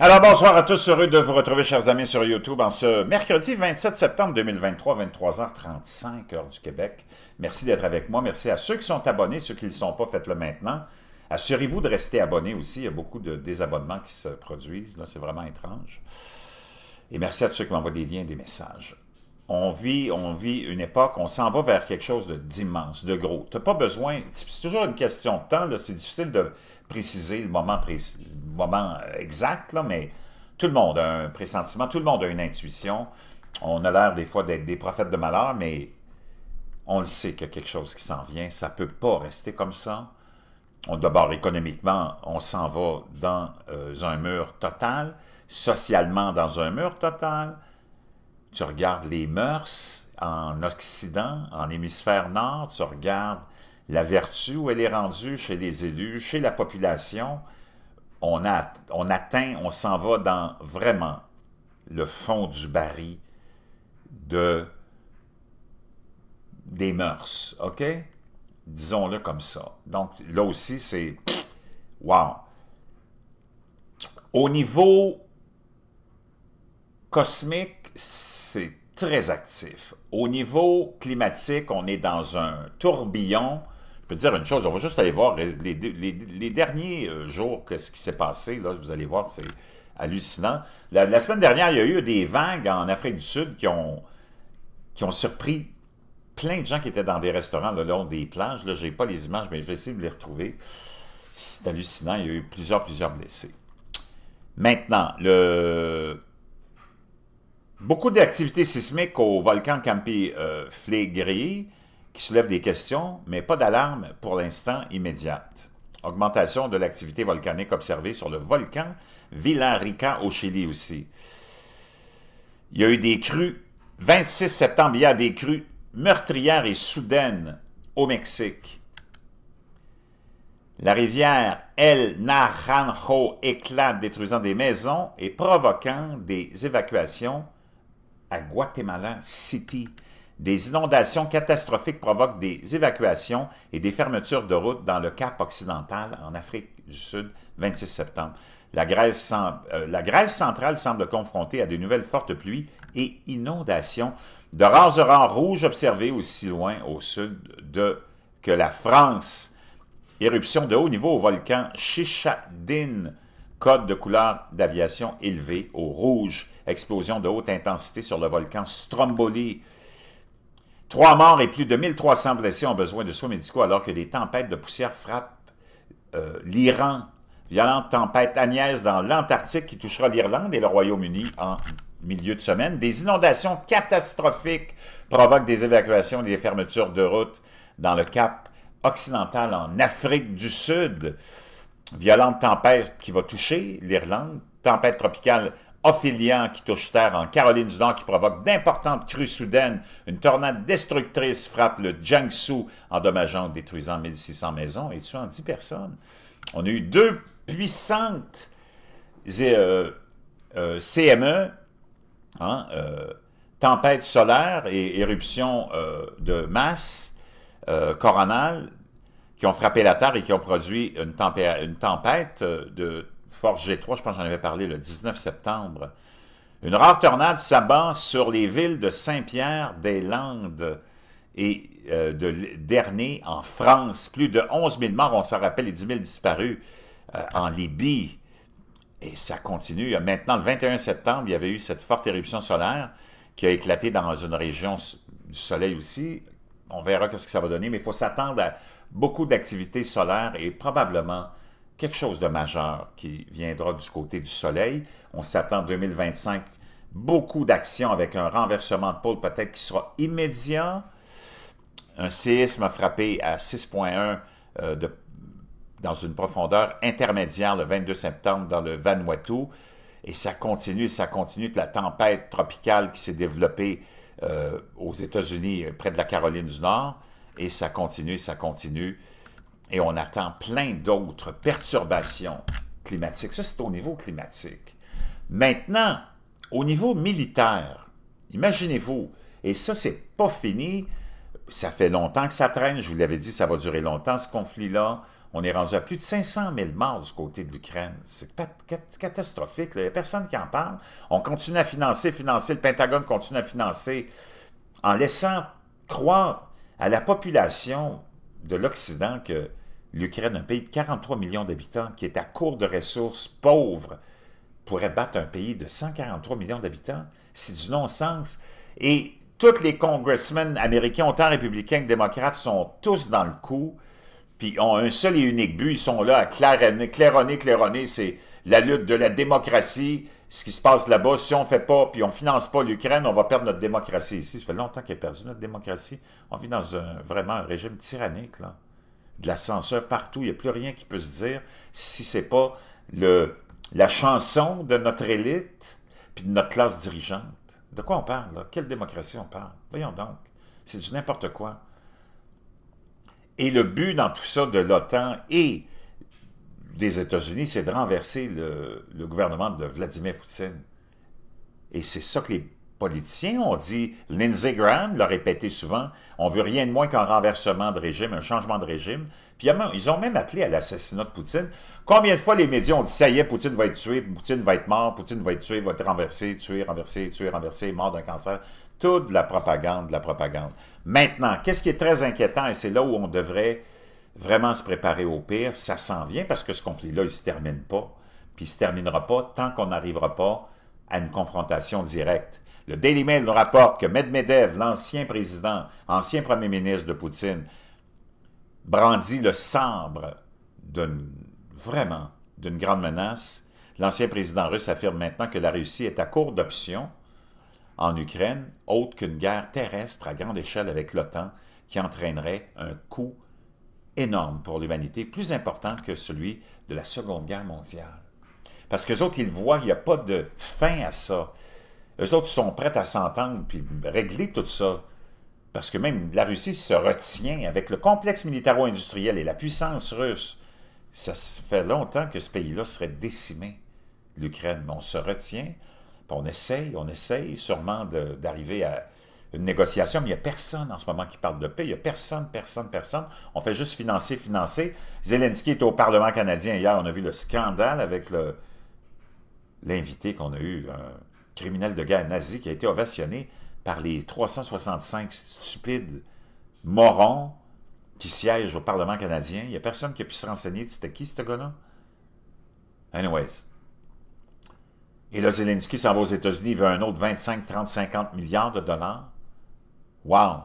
Alors bonsoir à tous, heureux de vous retrouver chers amis sur YouTube en ce mercredi 27 septembre 2023, 23h35 heure du Québec. Merci d'être avec moi, merci à ceux qui sont abonnés, ceux qui ne le sont pas, faites-le maintenant. Assurez-vous de rester abonné aussi, il y a beaucoup de désabonnements qui se produisent, c'est vraiment étrange. Et merci à ceux qui m'envoient des liens, des messages. On vit, on vit une époque, on s'en va vers quelque chose d'immense, de gros. Tu pas besoin, c'est toujours une question de temps, c'est difficile de préciser le moment, précis, moment euh, exact, mais tout le monde a un pressentiment, tout le monde a une intuition. On a l'air des fois d'être des prophètes de malheur, mais on le sait qu'il y a quelque chose qui s'en vient. Ça ne peut pas rester comme ça. On D'abord, économiquement, on s'en va dans euh, un mur total, socialement dans un mur total. Tu regardes les mœurs en Occident, en hémisphère nord, tu regardes la vertu, où elle est rendue chez les élus, chez la population, on, atteint, on s'en va dans vraiment le fond du baril de, des mœurs, OK? Disons-le comme ça. Donc, là aussi, c'est... Wow! Au niveau cosmique, c'est très actif. Au niveau climatique, on est dans un tourbillon je peux dire une chose, on va juste aller voir les, derniers euh, jours, que ce qui s'est passé, là, vous allez voir, c'est hallucinant. La, semaine dernière, il y a eu des vagues en Afrique du Sud qui ont, qui ont surpris plein de gens qui étaient dans des restaurants le long des plages. Là, n'ai pas les images, mais je vais essayer de les retrouver. C'est hallucinant, il y a eu plusieurs, plusieurs blessés. Maintenant, le... beaucoup d'activités sismiques au volcan Campi euh, qui soulève des questions, mais pas d'alarme pour l'instant immédiate. Augmentation de l'activité volcanique observée sur le volcan Villarica au Chili aussi. Il y a eu des crues. 26 septembre, il y a des crues meurtrières et soudaines au Mexique. La rivière El Naranjo éclate, détruisant des maisons et provoquant des évacuations à Guatemala City. Des inondations catastrophiques provoquent des évacuations et des fermetures de routes dans le Cap occidental en Afrique du Sud, 26 septembre. Euh, la Grèce, centrale semble confrontée à de nouvelles fortes pluies et inondations. De rares aurores rouges observés aussi loin au sud de, que la France. Éruption de haut niveau au volcan Chichadine. Code de couleur d'aviation élevé au rouge. Explosion de haute intensité sur le volcan Stromboli Trois morts et plus de 1300 blessés ont besoin de soins médicaux alors que des tempêtes de poussière frappent euh, l'Iran. Violente tempête Agnès dans l'Antarctique qui touchera l'Irlande et le Royaume-Uni en milieu de semaine. Des inondations catastrophiques provoquent des évacuations et des fermetures de routes dans le Cap occidental en Afrique du Sud. Violente tempête qui va toucher l'Irlande. Tempête tropicale qui touche terre en Caroline du Nord qui provoque d'importantes crues soudaines. Une tornade destructrice frappe le Jiangsu, endommageant, détruisant 1600 maisons et tuant 10 personnes. On a eu deux puissantes euh, euh, CME, tempêtes hein, euh, tempête solaire et éruption euh, de masse coronale qui ont frappé la Terre et qui ont produit une, une tempête de Force G3, je pense que j'en avais parlé le 19 septembre. Une rare tornade s'abat sur les villes de Saint-Pierre-des-Landes et euh, de Dernier en France. Plus de 11 000 morts, on s'en rappelle, et 10 000 disparus euh, en Libye. Et ça continue. Maintenant, le 21 septembre, il y avait eu cette forte éruption solaire qui a éclaté dans une région du soleil aussi. On verra ce que ça va donner, mais il faut s'attendre à beaucoup d'activités solaires et probablement quelque chose de majeur qui viendra du côté du soleil. On s'attend en 2025 beaucoup d'actions avec un renversement de pôle peut-être qui sera immédiat. Un séisme a frappé à 6.1 euh, dans une profondeur intermédiaire le 22 septembre dans le Vanuatu. Et ça continue, ça continue de la tempête tropicale qui s'est développée euh, aux États-Unis, euh, près de la Caroline du Nord. Et ça continue, ça continue. Et on attend plein d'autres perturbations climatiques. Ça, c'est au niveau climatique. Maintenant, au niveau militaire, imaginez-vous, et ça, c'est pas fini, ça fait longtemps que ça traîne, je vous l'avais dit, ça va durer longtemps, ce conflit-là. On est rendu à plus de 500 000 morts du côté de l'Ukraine. C'est catastrophique. Il n'y a personne qui en parle. On continue à financer, financer. Le Pentagone continue à financer en laissant croire à la population de l'Occident que l'Ukraine, un pays de 43 millions d'habitants qui est à court de ressources, pauvre, pourrait battre un pays de 143 millions d'habitants? C'est du non-sens. Et tous les congressmen américains, autant républicains que démocrates, sont tous dans le coup, puis ont un seul et unique but. Ils sont là à claironner, claironner, C'est la lutte de la démocratie, ce qui se passe là-bas. Si on ne fait pas, puis on ne finance pas l'Ukraine, on va perdre notre démocratie ici. Ça fait longtemps qu'elle a perdu notre démocratie. On vit dans un, vraiment un régime tyrannique, là de la partout. Il n'y a plus rien qui peut se dire si ce n'est pas le, la chanson de notre élite puis de notre classe dirigeante. De quoi on parle? Là? Quelle démocratie on parle? Voyons donc. C'est du n'importe quoi. Et le but dans tout ça de l'OTAN et des États-Unis, c'est de renverser le gouvernement de Vladimir Poutine. Et c'est ça que les politiciens ont dit, Lindsey Graham l'a répété souvent, on veut rien de moins qu'un renversement de régime, un changement de régime. Puis ils ont même appelé à l'assassinat de Poutine. Combien de fois les médias ont dit, ça y est, Poutine va être tué, Poutine va être mort, Poutine va être tué, va être renversé, tué, renversé, tué, renversé, mort d'un cancer. Toute la propagande, de la propagande. Maintenant, qu'est-ce qui est très inquiétant, et c'est là où on devrait vraiment se préparer au pire, ça s'en vient parce que ce conflit-là, il ne se termine pas, puis il ne se terminera pas tant qu'on n'arrivera pas à une confrontation directe. Le Daily Mail nous rapporte que Medvedev, l'ancien président, ancien premier ministre de Poutine, brandit le sabre d'une, vraiment d'une grande menace. L'ancien président russe affirme maintenant que la Russie est à court d'options en Ukraine, autre qu'une guerre terrestre à grande échelle avec l'OTAN qui entraînerait un coût énorme pour l'humanité, plus important que celui de la Seconde Guerre mondiale. Parce que autres, ils voient, il n'y a pas de fin à ça. Eux autres sont prêts à s'entendre puis régler tout ça. Parce que même la Russie se retient avec le complexe militaro-industriel et la puissance russe. Ça fait longtemps que ce pays-là serait décimé, l'Ukraine. Mais on se retient, on essaye, on essaye sûrement d'arriver à une négociation, mais il n'y a personne en ce moment qui parle de paix. Il n'y a personne, personne, personne. On fait juste financer, financer. Zelensky est au Parlement canadien hier. On a vu le scandale avec l'invité qu'on a eu, criminel de guerre nazi qui a été ovationné par les 365 stupides morons qui siègent au Parlement canadien. Il n'y a personne qui a pu se renseigner c'était qui ce gars-là. Anyways. Et là, Zelensky s'en va aux États-Unis, il veut un autre 25, 30, 50 milliards de dollars. Wow!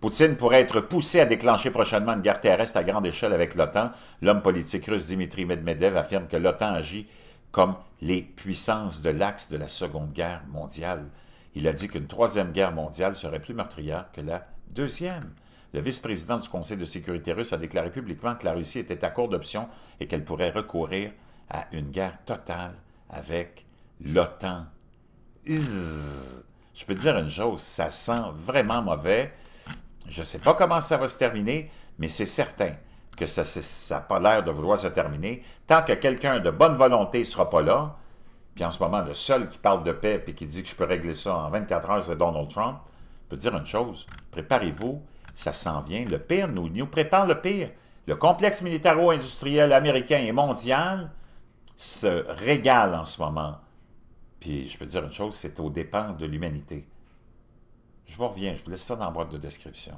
Poutine pourrait être poussé à déclencher prochainement une guerre terrestre à grande échelle avec l'OTAN. L'homme politique russe dimitri Medvedev affirme que l'OTAN agit comme les puissances de l'axe de la Seconde Guerre mondiale. Il a dit qu'une troisième guerre mondiale serait plus meurtrière que la deuxième. Le vice-président du Conseil de sécurité russe a déclaré publiquement que la Russie était à court d'options et qu'elle pourrait recourir à une guerre totale avec l'OTAN. Je peux dire une chose, ça sent vraiment mauvais. Je ne sais pas comment ça va se terminer, mais c'est certain que ça n'a pas l'air de vouloir se terminer, tant que quelqu'un de bonne volonté ne sera pas là, puis en ce moment, le seul qui parle de paix et qui dit que je peux régler ça en 24 heures, c'est Donald Trump, je peux dire une chose, préparez-vous, ça s'en vient, le pire nous, nous prépare le pire. Le complexe militaro-industriel américain et mondial se régale en ce moment. Puis je peux dire une chose, c'est aux dépens de l'humanité. Je vous reviens, je vous laisse ça dans la boîte de description.